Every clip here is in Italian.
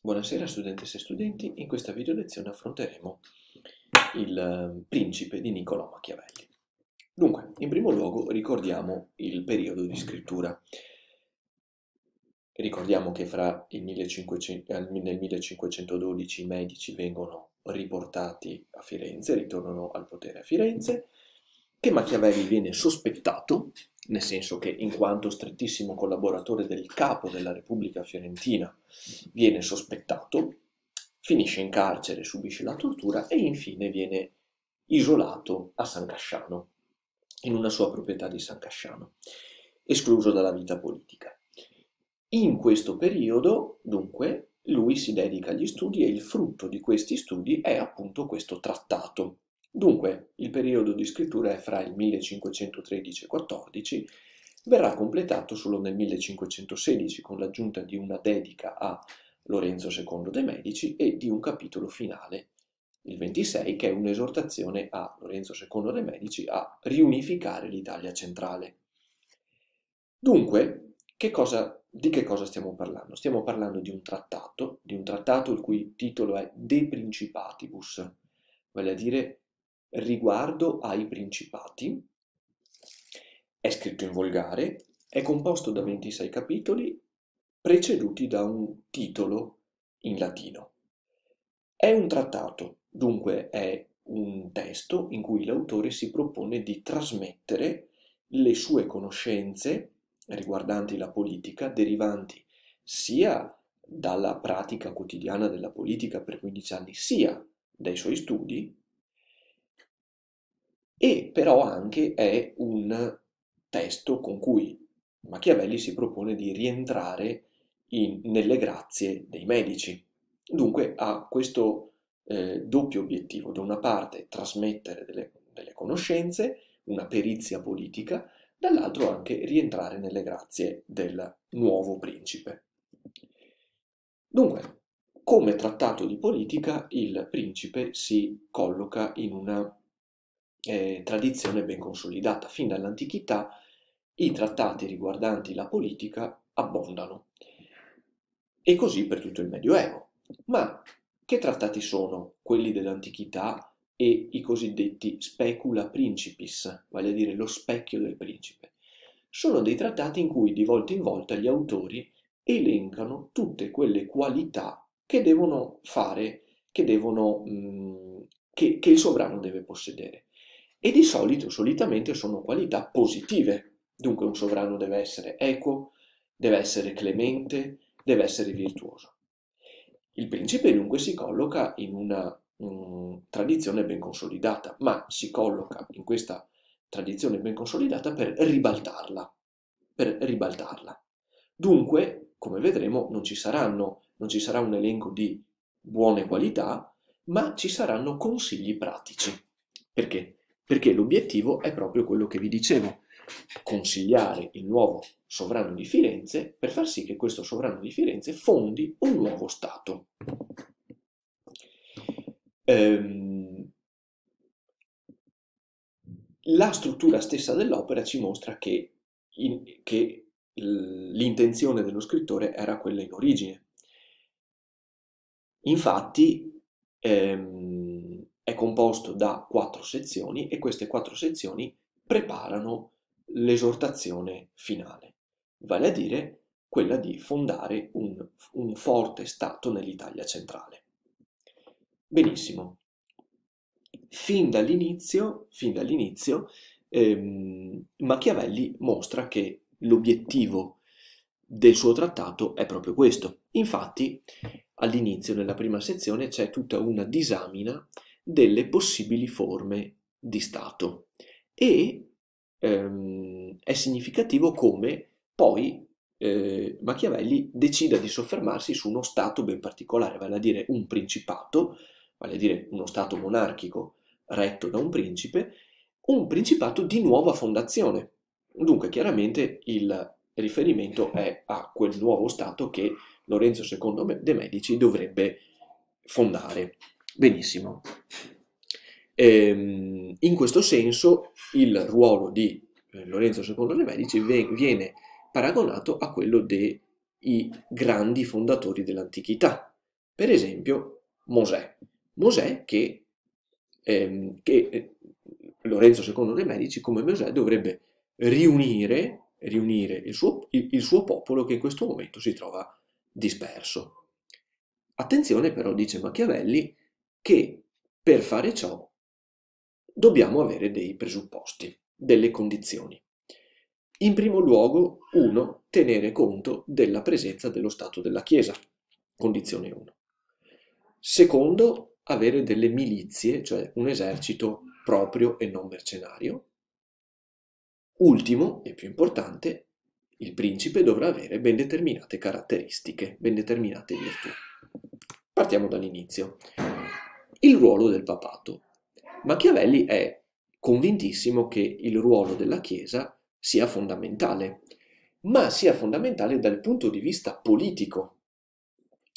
Buonasera studentesse e studenti, in questa video lezione affronteremo il ehm, principe di Niccolò Machiavelli. Dunque, in primo luogo ricordiamo il periodo di scrittura. Ricordiamo che fra il 1500, eh, nel 1512 i medici vengono riportati a Firenze, ritornano al potere a Firenze, che Machiavelli viene sospettato, nel senso che in quanto strettissimo collaboratore del capo della Repubblica Fiorentina viene sospettato, finisce in carcere, subisce la tortura e infine viene isolato a San Casciano, in una sua proprietà di San Casciano, escluso dalla vita politica. In questo periodo, dunque, lui si dedica agli studi e il frutto di questi studi è appunto questo trattato, Dunque, il periodo di scrittura è fra il 1513 e 14, verrà completato solo nel 1516 con l'aggiunta di una dedica a Lorenzo II de' Medici e di un capitolo finale, il 26, che è un'esortazione a Lorenzo II de' Medici a riunificare l'Italia centrale. Dunque, che cosa, di che cosa stiamo parlando? Stiamo parlando di un trattato, di un trattato il cui titolo è De Principatibus, vale a dire Riguardo ai principati, è scritto in volgare, è composto da 26 capitoli preceduti da un titolo in latino. È un trattato, dunque è un testo in cui l'autore si propone di trasmettere le sue conoscenze riguardanti la politica derivanti sia dalla pratica quotidiana della politica per 15 anni, sia dai suoi studi e però anche è un testo con cui Machiavelli si propone di rientrare in, nelle grazie dei medici. Dunque ha questo eh, doppio obiettivo, da una parte trasmettere delle, delle conoscenze, una perizia politica, dall'altro anche rientrare nelle grazie del nuovo principe. Dunque, come trattato di politica, il principe si colloca in una eh, tradizione ben consolidata. Fin dall'antichità i trattati riguardanti la politica abbondano. E così per tutto il Medioevo. Ma che trattati sono quelli dell'antichità e i cosiddetti specula principis, vale a dire lo specchio del principe? Sono dei trattati in cui di volta in volta gli autori elencano tutte quelle qualità che devono fare, che, devono, mh, mm, che, che il sovrano deve possedere e di solito, solitamente, sono qualità positive. Dunque un sovrano deve essere equo, deve essere clemente, deve essere virtuoso. Il principe dunque si colloca in una mh, mm, tradizione ben consolidata, ma si colloca in questa tradizione ben consolidata per ribaltarla, per ribaltarla. Dunque, come vedremo, non ci, saranno, non ci sarà un elenco di buone qualità, ma ci saranno consigli pratici. Perché? perché l'obiettivo è proprio quello che vi dicevo, consigliare il nuovo sovrano di Firenze per far sì che questo sovrano di Firenze fondi un nuovo Stato. Ehm, la struttura stessa dell'opera ci mostra che, che l'intenzione dello scrittore era quella in origine. Infatti, ehm, è composto da quattro sezioni e queste quattro sezioni preparano l'esortazione finale, vale a dire quella di fondare un, un forte Stato nell'Italia centrale. Benissimo. Fin dall'inizio, fin dall'inizio ehm, Machiavelli mostra che l'obiettivo del suo trattato è proprio questo. Infatti, all'inizio, nella prima sezione, c'è tutta una disamina delle possibili forme di Stato e ehm, è significativo come poi eh, Machiavelli decida di soffermarsi su uno Stato ben particolare, vale a dire un principato, vale a dire uno Stato monarchico retto da un principe, un principato di nuova fondazione. Dunque chiaramente il riferimento è a quel nuovo Stato che Lorenzo II de' Medici dovrebbe fondare. Benissimo. Ehm, in questo senso il ruolo di eh, Lorenzo II dei Medici viene paragonato a quello dei grandi fondatori dell'antichità, per esempio Mosè. Mosè che, ehm, che eh, Lorenzo II dei Medici come Mosè dovrebbe riunire, riunire il, suo, il, il, suo, popolo che in questo momento si trova disperso. Attenzione però, dice Machiavelli, che per fare ciò dobbiamo avere dei presupposti, delle condizioni. In primo luogo, uno, Tenere conto della presenza dello Stato della Chiesa, condizione 1. Secondo, avere delle milizie, cioè un esercito proprio e non mercenario. Ultimo e più importante, il principe dovrà avere ben determinate caratteristiche, ben determinate virtù. Partiamo dall'inizio il ruolo del papato. Machiavelli è convintissimo che il ruolo della Chiesa sia fondamentale, ma sia fondamentale dal punto di vista politico.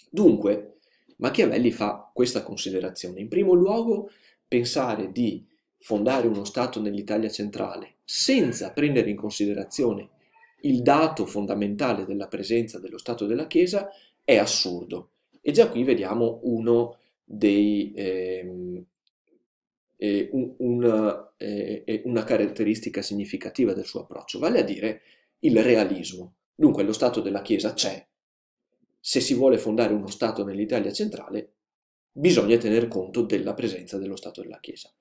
Dunque, Machiavelli fa questa considerazione. In primo luogo, pensare di fondare uno Stato nell'Italia centrale senza prendere in considerazione il dato fondamentale della presenza dello Stato della Chiesa è assurdo. E già qui vediamo uno dei, eh, eh, un, una, eh, una caratteristica significativa del suo approccio, vale a dire il realismo. Dunque lo Stato della Chiesa c'è, se si vuole fondare uno Stato nell'Italia centrale bisogna tener conto della presenza dello Stato della Chiesa.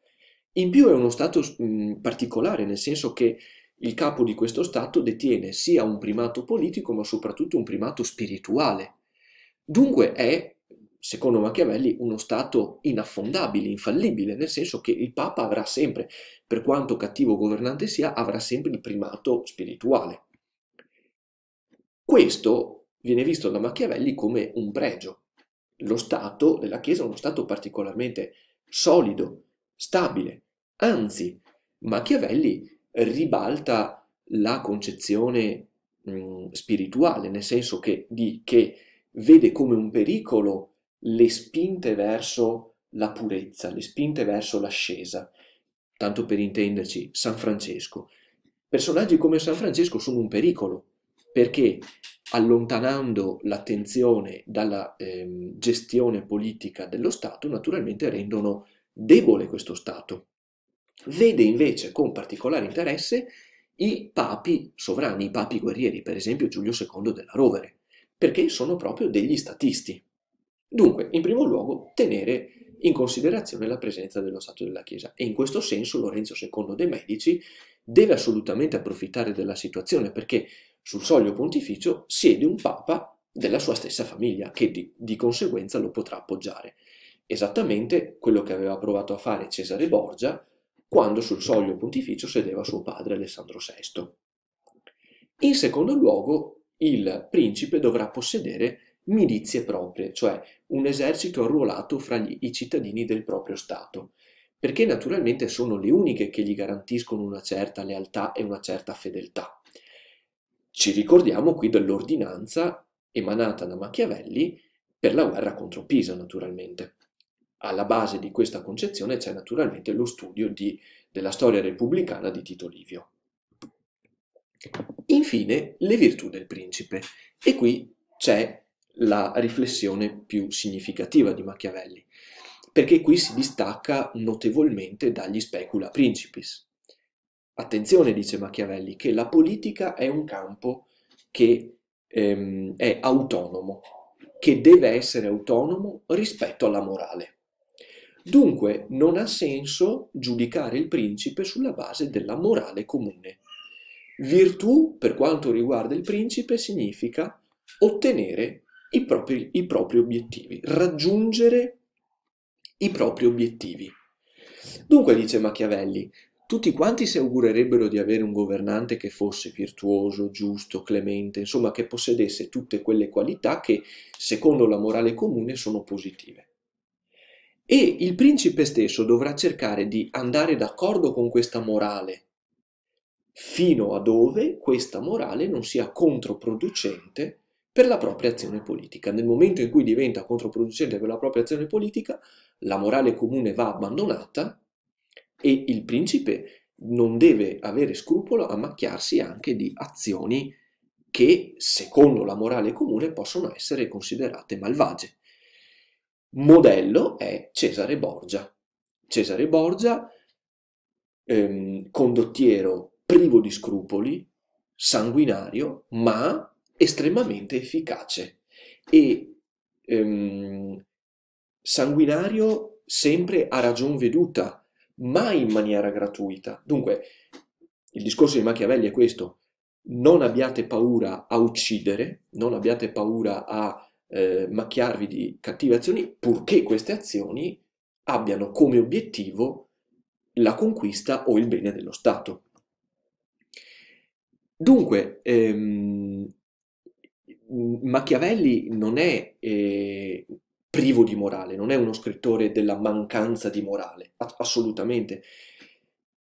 In più è uno Stato mh, particolare, nel senso che il capo di questo Stato detiene sia un primato politico ma soprattutto un primato spirituale. Dunque è secondo Machiavelli, uno Stato inaffondabile, infallibile, nel senso che il Papa avrà sempre, per quanto cattivo governante sia, avrà sempre il primato spirituale. Questo viene visto da Machiavelli come un pregio. Lo Stato della Chiesa è uno Stato particolarmente solido, stabile. Anzi, Machiavelli ribalta la concezione mh, spirituale, nel senso che, di, che vede come un pericolo le spinte verso la purezza, le spinte verso l'ascesa. Tanto per intenderci, San Francesco. Personaggi come San Francesco sono un pericolo, perché allontanando l'attenzione dalla eh, gestione politica dello Stato, naturalmente rendono debole questo Stato. Vede invece con particolare interesse i papi sovrani, i papi guerrieri, per esempio Giulio II della Rovere, perché sono proprio degli statisti. Dunque, in primo luogo, tenere in considerazione la presenza dello Stato della Chiesa e in questo senso Lorenzo II de' Medici deve assolutamente approfittare della situazione perché sul soglio pontificio siede un Papa della sua stessa famiglia che di, di conseguenza lo potrà appoggiare. Esattamente quello che aveva provato a fare Cesare Borgia quando sul soglio pontificio sedeva suo padre Alessandro VI. In secondo luogo, il principe dovrà possedere milizie proprie, cioè un esercito arruolato fra gli, i cittadini del proprio Stato, perché naturalmente sono le uniche che gli garantiscono una certa lealtà e una certa fedeltà. Ci ricordiamo qui dell'ordinanza emanata da Machiavelli per la guerra contro Pisa, naturalmente. Alla base di questa concezione c'è naturalmente lo studio di, della storia repubblicana di Tito Livio. Infine, le virtù del principe. E qui c'è la riflessione più significativa di Machiavelli, perché qui si distacca notevolmente dagli specula principis. Attenzione, dice Machiavelli, che la politica è un campo che ehm, è autonomo, che deve essere autonomo rispetto alla morale. Dunque non ha senso giudicare il principe sulla base della morale comune. Virtù, per quanto riguarda il principe, significa ottenere i propri, i propri obiettivi, raggiungere i propri obiettivi. Dunque, dice Machiavelli, tutti quanti si augurerebbero di avere un governante che fosse virtuoso, giusto, clemente, insomma che possedesse tutte quelle qualità che, secondo la morale comune, sono positive. E il principe stesso dovrà cercare di andare d'accordo con questa morale, fino a dove questa morale non sia controproducente per la propria azione politica. Nel momento in cui diventa controproducente per la propria azione politica, la morale comune va abbandonata e il principe non deve avere scrupolo a macchiarsi anche di azioni che, secondo la morale comune, possono essere considerate malvagie. Modello è Cesare Borgia. Cesare Borgia, ehm, condottiero privo di scrupoli, sanguinario, ma estremamente efficace e ehm, sanguinario sempre a ragion veduta, mai in maniera gratuita. Dunque, il discorso di Machiavelli è questo, non abbiate paura a uccidere, non abbiate paura a eh, macchiarvi di cattive azioni, purché queste azioni abbiano come obiettivo la conquista o il bene dello Stato. Dunque, ehm, Machiavelli non è eh, privo di morale, non è uno scrittore della mancanza di morale, assolutamente.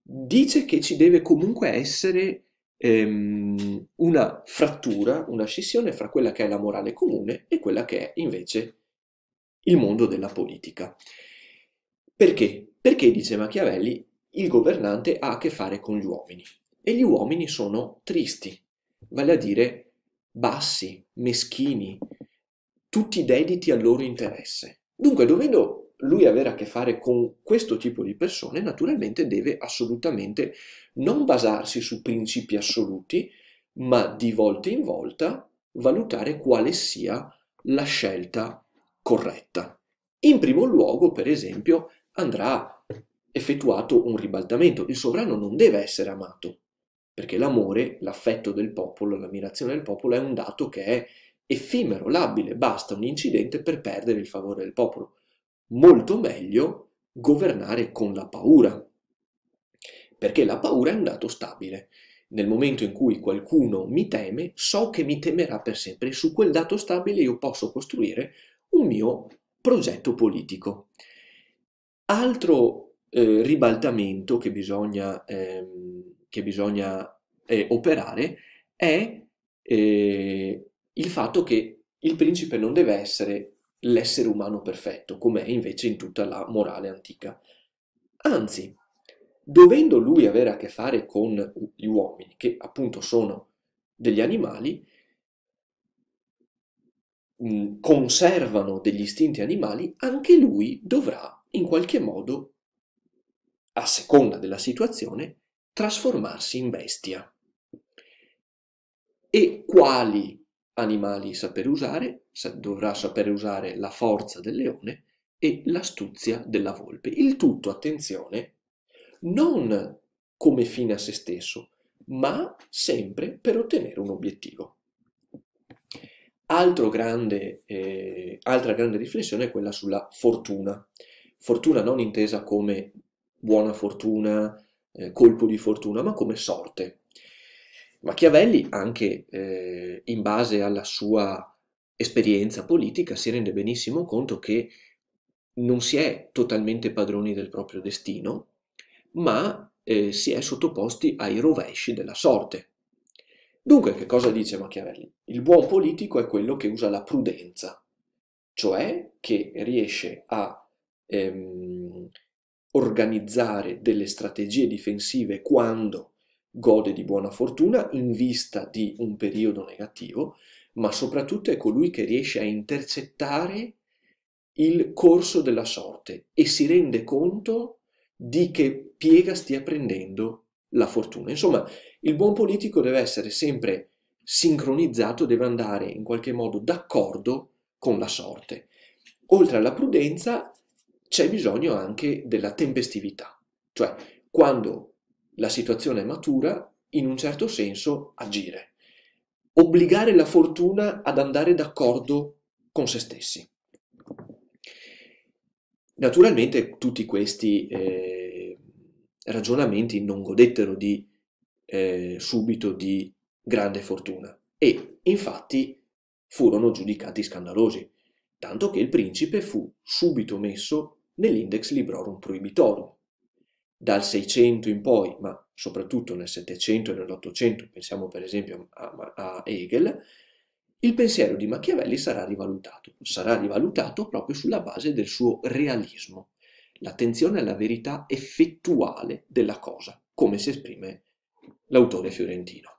Dice che ci deve comunque essere ehm, una frattura, una scissione fra quella che è la morale comune e quella che è invece il mondo della politica. Perché? Perché, dice Machiavelli, il governante ha a che fare con gli uomini e gli uomini sono tristi, vale a dire bassi, meschini, tutti dediti al loro interesse. Dunque, dovendo lui avere a che fare con questo tipo di persone, naturalmente deve assolutamente non basarsi su principi assoluti, ma di volta in volta valutare quale sia la scelta corretta. In primo luogo, per esempio, andrà effettuato un ribaltamento. Il sovrano non deve essere amato, perché l'amore, l'affetto del popolo, l'ammirazione del popolo è un dato che è effimero, labile, basta un incidente per perdere il favore del popolo. Molto meglio governare con la paura, perché la paura è un dato stabile. Nel momento in cui qualcuno mi teme, so che mi temerà per sempre e su quel dato stabile io posso costruire un mio progetto politico. Altro eh, ribaltamento che bisogna ehm, che bisogna eh, operare è eh, il fatto che il principe non deve essere l'essere umano perfetto, come è invece in tutta la morale antica. Anzi, dovendo lui avere a che fare con gli uomini, che appunto sono degli animali, conservano degli istinti animali, anche lui dovrà in qualche modo, a seconda della situazione, trasformarsi in bestia. E quali animali saper usare? Dovrà sapere usare la forza del leone e l'astuzia della volpe. Il tutto, attenzione, non come fine a se stesso, ma sempre per ottenere un obiettivo. Grande, eh, altra grande riflessione è quella sulla fortuna. Fortuna non intesa come buona fortuna, eh, colpo di fortuna, ma come sorte. Machiavelli, anche eh, in base alla sua esperienza politica, si rende benissimo conto che non si è totalmente padroni del proprio destino, ma eh, si è sottoposti ai rovesci della sorte. Dunque, che cosa dice Machiavelli? Il buon politico è quello che usa la prudenza, cioè che riesce a ehm, organizzare delle strategie difensive quando gode di buona fortuna in vista di un periodo negativo, ma soprattutto è colui che riesce a intercettare il corso della sorte e si rende conto di che piega stia prendendo la fortuna. Insomma, il buon politico deve essere sempre sincronizzato, deve andare in qualche modo d'accordo con la sorte. Oltre alla prudenza, c'è bisogno anche della tempestività, cioè quando la situazione è matura, in un certo senso agire, obbligare la fortuna ad andare d'accordo con se stessi. Naturalmente tutti questi eh, ragionamenti non godettero di, eh, subito di grande fortuna e infatti furono giudicati scandalosi, tanto che il principe fu subito messo nell'Index Librorum Prohibitorum. Dal 600 in poi, ma soprattutto nel 700 e nell'800, pensiamo per esempio a, a Hegel, il pensiero di Machiavelli sarà rivalutato, sarà rivalutato proprio sulla base del suo realismo, l'attenzione alla verità effettuale della cosa, come si esprime l'autore fiorentino.